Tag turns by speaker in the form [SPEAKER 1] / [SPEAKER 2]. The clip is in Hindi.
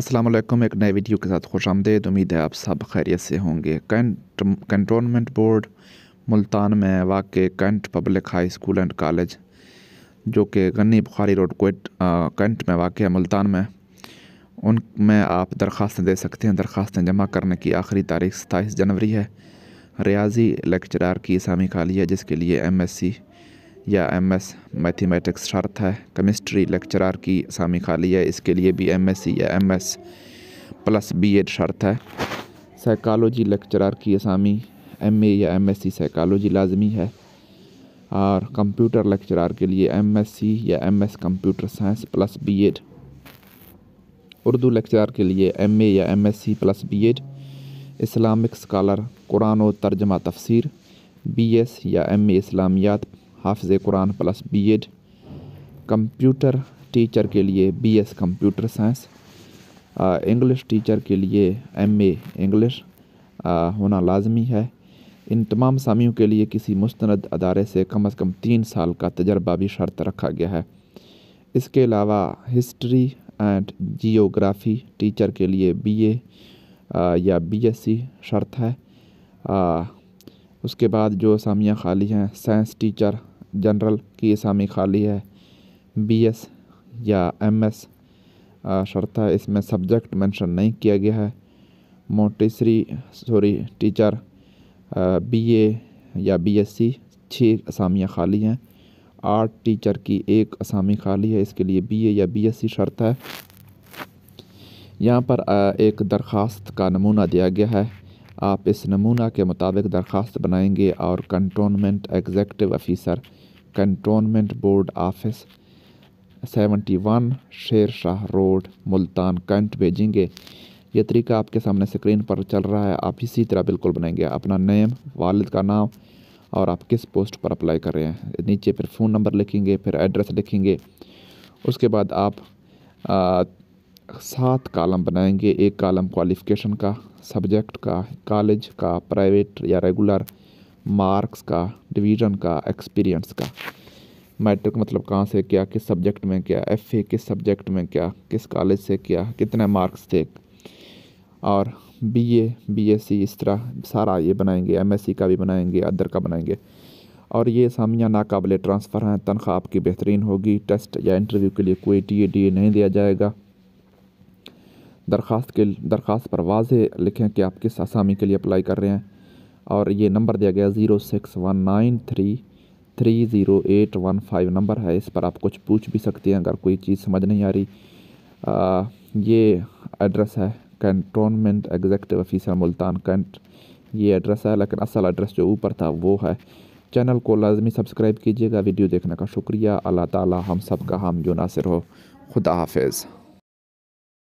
[SPEAKER 1] अस्सलाम वालेकुम एक नए वीडियो के साथ खुश आमदेद उम्मीद है आप सब खैरियत से होंगे कैंट कंटोनमेंट बोर्ड मुल्तान में वाक़ cantt public high school and college जो कि गन्नी बुखारी रोड कोट कैंट में वाक़ है मुल्तान में उन में आप दरख्वास्तें दे सकते हैं दरख्वास्तें जमा करने की आखिरी तारीख सताईस जनवरी है रियाजी लेक्चरार की इसामी खाली है जिसके लिए एम एस सी या एमएस मैथमेटिक्स शर्त है केमिस्ट्री लेक्चरार की आसामी खाली है इसके लिए भी एमएससी या एमएस प्लस बीएड शर्त है साइकालोजी लेक्चरार की असामी एमए या एमएससी साइकालोजी लाजमी है और कंप्यूटर लेक्चरार के लिए एमएससी या MS computer science plus BEd Urdu lecturer के लिए एमए या MSc plus BEd Islamic scholar कुरान और तर्जमा तफसीर बीएस या एमए इस्लामियात हाफ़ कुरान प्लस बीएड कंप्यूटर टीचर के लिए BS computer science English teacher के लिए एमए इंग्लिश होना लाजमी है इन तमाम सामियों के लिए किसी मुस्ंद अदारे से कम अज़ कम तीन साल का तजर्बा भी शर्त रखा गया है इसके अलावा हिस्ट्री एंड जियोग्राफ़ी टीचर के लिए बीए या बीएससी शर्त है आ, उसके बाद जो सामियाँ खाली हैं साइंस टीचर जनरल की असामी खाली है बी एस या एम एस शर्त है इसमें सब्जेक्ट मेंशन नहीं किया गया है Montessori sorry teacher B A या बी एस सी छः असामियाँ खाली हैं आर्ट टीचर की एक असामी खाली है इसके लिए बी ए या बी एस सी शर्त है यहाँ पर एक दरख्वास्त का नमूना दिया गया है आप इस नमूना के मुताबिक दरख्वास्त बनाएंगे और cantonment executive officer cantonment board office 71 Sher Shah road Multan कंट भेजेंगे ये तरीका आपके सामने स्क्रीन पर चल रहा है आप इसी तरह बिल्कुल बनाएंगे अपना नेम वालद का नाम और आप किस पोस्ट पर अप्लाई कर रहे हैं नीचे फिर फ़ोन नंबर लिखेंगे फिर एड्रेस लिखेंगे उसके बाद आप सात कॉलम बनाएंगे एक कॉलम क्वालिफ़िकेशन का सब्जेक्ट का कॉलेज का प्राइवेट या रेगुलर मार्क्स का डिवीज़न का एक्सपीरियंस का मैट्रिक मतलब कहाँ से किया किस सब्जेक्ट में क्या एफ ए किस सब्जेक्ट में क्या किस कॉलेज से किया कितने मार्क्स थे और B A B S C इस तरह सारा ये बनाएंगे एम एस सी का भी बनाएंगे अदर का बनाएंगे और ये सामिया नाकबले ट्रांसफ़र हैं तनख्वाह आपकी बेहतरीन होगी टेस्ट या इंटरव्यू के लिए कोई टी ए डी ए नहीं दिया जाएगा दरख्वास्त के दरख्वास्त पर वाज लिखें कि आप किस आसामी के लिए अप्लाई कर रहे हैं और ये नंबर दिया गया zero six one nine three three zero eight one five number है इस पर आप कुछ पूछ भी सकते हैं अगर कोई चीज़ समझ नहीं आ रही आ, ये एड्रेस है cantonment executive officer Multan cantt ये एड्रेस है लेकिन असल एड्रेस जो ऊपर था वो है चैनल को लाजमी सब्सक्राइब कीजिएगा वीडियो देखने का शुक्रिया अल्लाह ताला हम सब का हम जो नासिर हो खुदा हाफिज़